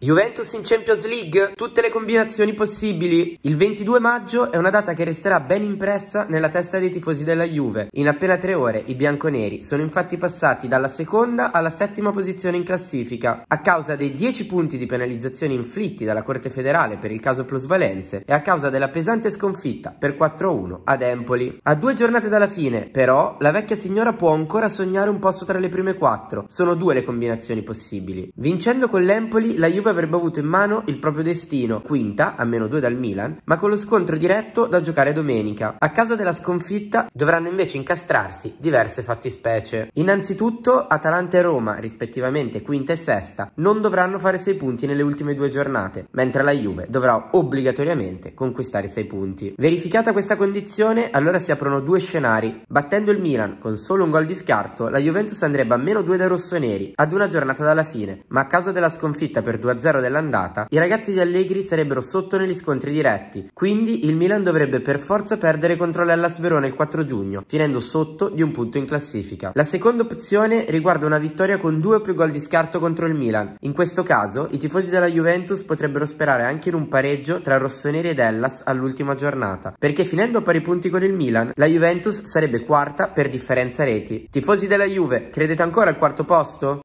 Juventus in Champions League, tutte le combinazioni possibili. Il 22 maggio è una data che resterà ben impressa nella testa dei tifosi della Juve. In appena tre ore i bianconeri sono infatti passati dalla seconda alla settima posizione in classifica a causa dei 10 punti di penalizzazione inflitti dalla Corte Federale per il caso Plusvalenze e a causa della pesante sconfitta per 4-1 ad Empoli. A due giornate dalla fine, però, la vecchia signora può ancora sognare un posto tra le prime quattro. Sono due le combinazioni possibili. Vincendo con l'Empoli, la Juve Liverpool avrebbe avuto in mano il proprio destino, quinta, a meno 2 dal Milan, ma con lo scontro diretto da giocare domenica. A causa della sconfitta dovranno invece incastrarsi diverse fattispecie. Innanzitutto Atalanta e Roma, rispettivamente quinta e sesta, non dovranno fare 6 punti nelle ultime due giornate, mentre la Juve dovrà obbligatoriamente conquistare 6 punti. Verificata questa condizione, allora si aprono due scenari. Battendo il Milan con solo un gol di scarto, la Juventus andrebbe a meno 2 dai rossoneri ad una giornata dalla fine, ma a caso della sconfitta per 2 a 1-0 dell'andata, i ragazzi di Allegri sarebbero sotto negli scontri diretti, quindi il Milan dovrebbe per forza perdere contro l'Ellas Verona il 4 giugno, finendo sotto di un punto in classifica. La seconda opzione riguarda una vittoria con due o più gol di scarto contro il Milan. In questo caso, i tifosi della Juventus potrebbero sperare anche in un pareggio tra rossoneri ed Ellas all'ultima giornata, perché finendo a pari punti con il Milan, la Juventus sarebbe quarta per differenza reti. Tifosi della Juve, credete ancora al quarto posto?